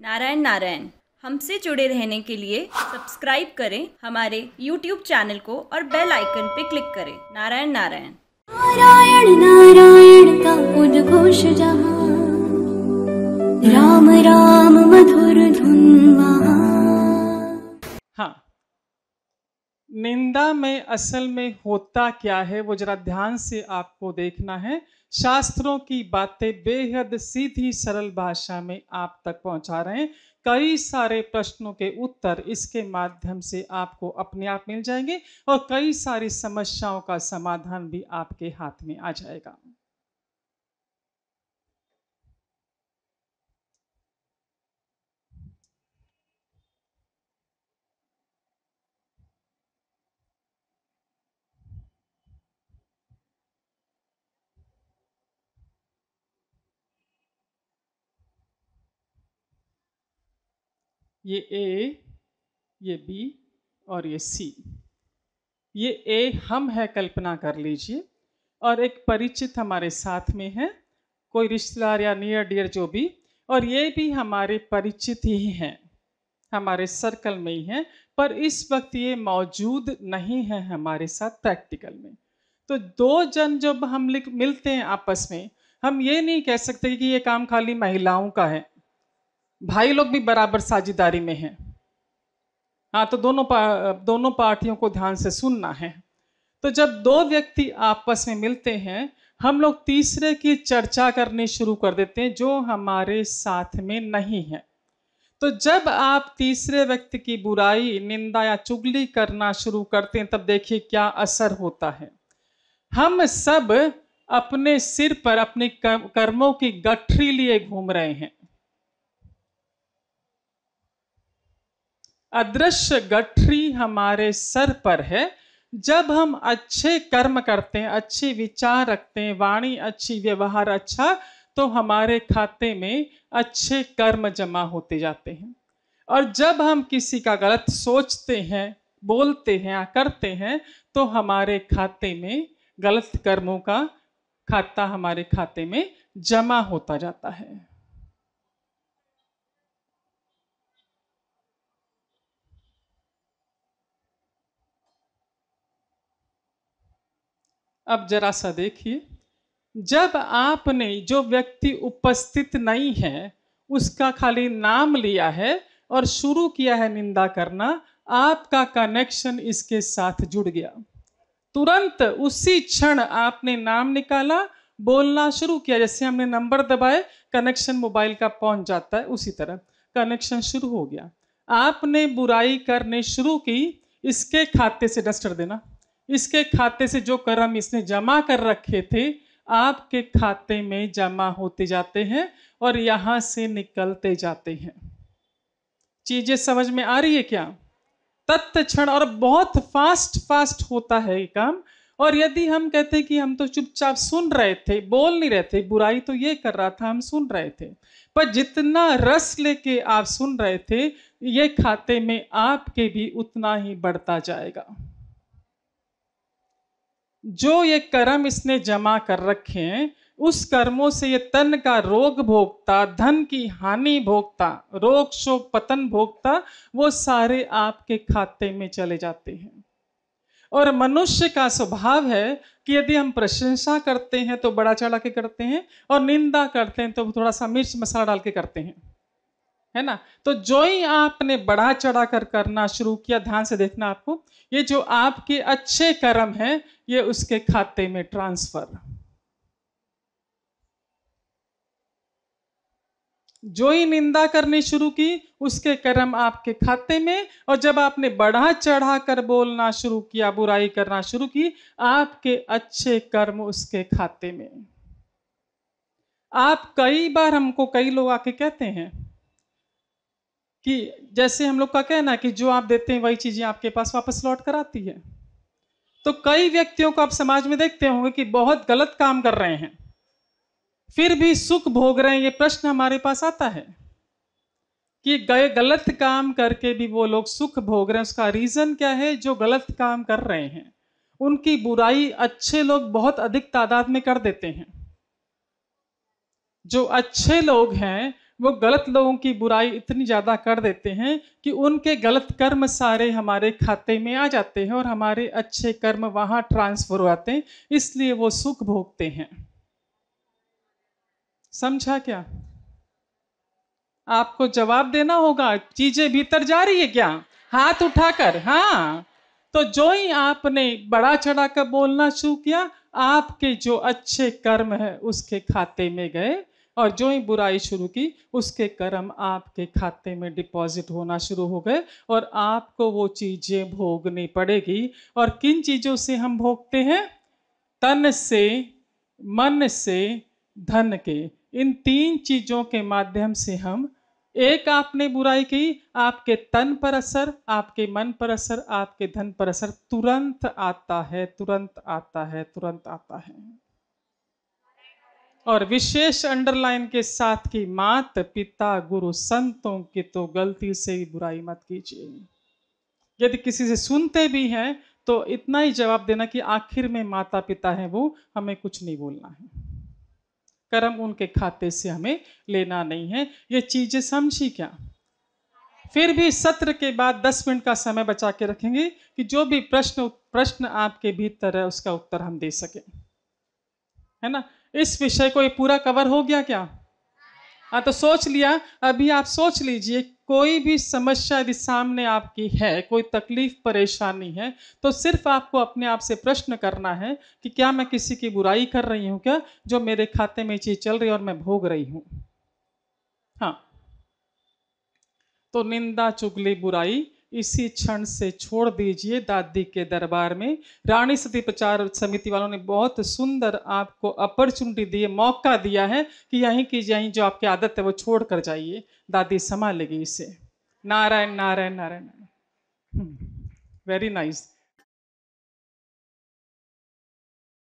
नारायण नारायण हमसे जुड़े रहने के लिए सब्सक्राइब करें हमारे YouTube चैनल को और बेल आइकन पे क्लिक करें नारायण नारायण नारायण नारायण का उद्घोष राम राम मधुर धुन हाँ निंदा में असल में होता क्या है वो जरा ध्यान से आपको देखना है शास्त्रों की बातें बेहद सीधी सरल भाषा में आप तक पहुंचा रहे हैं कई सारे प्रश्नों के उत्तर इसके माध्यम से आपको अपने आप मिल जाएंगे और कई सारी समस्याओं का समाधान भी आपके हाथ में आ जाएगा ये ए ये बी और ये सी ये ए हम है कल्पना कर लीजिए और एक परिचित हमारे साथ में है कोई रिश्तेदार या नियर डियर जो भी और ये भी हमारे परिचित ही हैं हमारे सर्कल में ही हैं पर इस वक्त ये मौजूद नहीं है हमारे साथ प्रैक्टिकल में तो दो जन जब हम मिलते हैं आपस में हम ये नहीं कह सकते कि ये काम खाली महिलाओं का है भाई लोग भी बराबर साझेदारी में हैं हाँ तो दोनों पा, दोनों पार्टियों को ध्यान से सुनना है तो जब दो व्यक्ति आपस में मिलते हैं हम लोग तीसरे की चर्चा करनी शुरू कर देते हैं जो हमारे साथ में नहीं है तो जब आप तीसरे व्यक्ति की बुराई निंदा या चुगली करना शुरू करते हैं तब देखिए क्या असर होता है हम सब अपने सिर पर अपने कर्मों की गठरी लिए घूम रहे हैं अदृश्य गठरी हमारे सर पर है जब हम अच्छे कर्म करते हैं अच्छे विचार रखते हैं वाणी अच्छी व्यवहार अच्छा तो हमारे खाते में अच्छे कर्म जमा होते जाते हैं और जब हम किसी का गलत सोचते हैं बोलते हैं या करते हैं तो हमारे खाते में गलत कर्मों का खाता हमारे खाते में जमा होता जाता है अब जरा सा देखिए जब आपने जो व्यक्ति उपस्थित नहीं है उसका खाली नाम लिया है और शुरू किया है निंदा करना आपका कनेक्शन इसके साथ जुड़ गया तुरंत उसी क्षण आपने नाम निकाला बोलना शुरू किया जैसे हमने नंबर दबाए कनेक्शन मोबाइल का पहुंच जाता है उसी तरह कनेक्शन शुरू हो गया आपने बुराई करने शुरू की इसके खाते से डस्टर देना इसके खाते से जो कर्म इसने जमा कर रखे थे आपके खाते में जमा होते जाते हैं और यहाँ से निकलते जाते हैं चीजें समझ में आ रही है क्या क्षण और बहुत फास्ट फास्ट होता है ये काम और यदि हम कहते हैं कि हम तो चुपचाप सुन रहे थे बोल नहीं रहे थे बुराई तो ये कर रहा था हम सुन रहे थे पर जितना रस लेके आप सुन रहे थे ये खाते में आपके भी उतना ही बढ़ता जाएगा जो ये कर्म इसने जमा कर रखे हैं उस कर्मों से ये तन का रोग भोगता धन की हानि भोगता रोग शोक पतन भोगता वो सारे आपके खाते में चले जाते हैं और मनुष्य का स्वभाव है कि यदि हम प्रशंसा करते हैं तो बड़ा चढ़ा के करते हैं और निंदा करते हैं तो थोड़ा सा मिर्च मसाला डाल के करते हैं है ना तो जो ही आपने बढ़ा चढ़ा कर करना शुरू किया ध्यान से देखना आपको ये जो आपके अच्छे कर्म है ये उसके खाते में ट्रांसफर जो ही निंदा करनी शुरू की उसके कर्म आपके खाते में और जब आपने बढ़ा चढ़ा कर बोलना शुरू किया बुराई करना शुरू की आपके अच्छे कर्म उसके खाते में आप कई बार हमको कई लोग आके कहते हैं कि जैसे हम लोग का कहना कि जो आप देते हैं वही चीज़ें आपके पास वापस लौट कर आती है तो कई व्यक्तियों को आप समाज में देखते होंगे कि बहुत गलत काम कर रहे हैं फिर भी सुख भोग रहे हैं ये प्रश्न हमारे पास आता है कि गए गलत काम करके भी वो लोग सुख भोग रहे हैं उसका रीज़न क्या है जो गलत काम कर रहे हैं उनकी बुराई अच्छे लोग बहुत अधिक तादाद में कर देते हैं जो अच्छे लोग हैं वो गलत लोगों की बुराई इतनी ज़्यादा कर देते हैं कि उनके गलत कर्म सारे हमारे खाते में आ जाते हैं और हमारे अच्छे कर्म वहाँ ट्रांसफर हो जाते हैं इसलिए वो सुख भोगते हैं समझा क्या आपको जवाब देना होगा चीजें भीतर जा रही है क्या हाथ उठाकर हाँ तो जो ही आपने बड़ा चढ़ा कर बोलना शुरू किया आपके जो अच्छे कर्म है उसके खाते में गए और जो ही बुराई शुरू की उसके कर्म आपके खाते में डिपॉजिट होना शुरू हो गए और आपको वो चीज़ें भोगनी पड़ेगी और किन चीज़ों से हम भोगते हैं तन से मन से धन के इन तीन चीज़ों के माध्यम से हम एक आपने बुराई की आपके तन पर असर आपके मन पर असर आपके धन पर असर तुरंत आता है तुरंत आता है तुरंत आता है और विशेष अंडरलाइन के साथ की मात पिता गुरु संतों की तो गलती से ही बुराई मत कीजिए यदि किसी से सुनते भी हैं तो इतना ही जवाब देना कि आखिर में माता पिता है वो हमें कुछ नहीं बोलना है कर्म उनके खाते से हमें लेना नहीं है ये चीजें समझी क्या फिर भी सत्र के बाद दस मिनट का समय बचा के रखेंगे कि जो भी प्रश्न प्रश्न आपके भीतर है उसका उत्तर हम दे सकें है ना इस विषय को ये पूरा कवर हो गया क्या हाँ तो सोच लिया अभी आप सोच लीजिए कोई भी समस्या यदि सामने आपकी है कोई तकलीफ परेशानी है तो सिर्फ आपको अपने आप से प्रश्न करना है कि क्या मैं किसी की बुराई कर रही हूँ क्या जो मेरे खाते में चीज़ चल रही है और मैं भोग रही हूँ हाँ तो निंदा चुगली बुराई इसी क्षण से छोड़ दीजिए दादी के दरबार में रानी सती प्रचार समिति वालों ने बहुत सुंदर आपको अपॉर्चुनिटी दी है मौका दिया है कि यहीं की यहीं जो आपकी आदत है वो छोड़ कर जाइए दादी संभालेगी इसे Narayan Narayan Narayan very hmm, nice nice.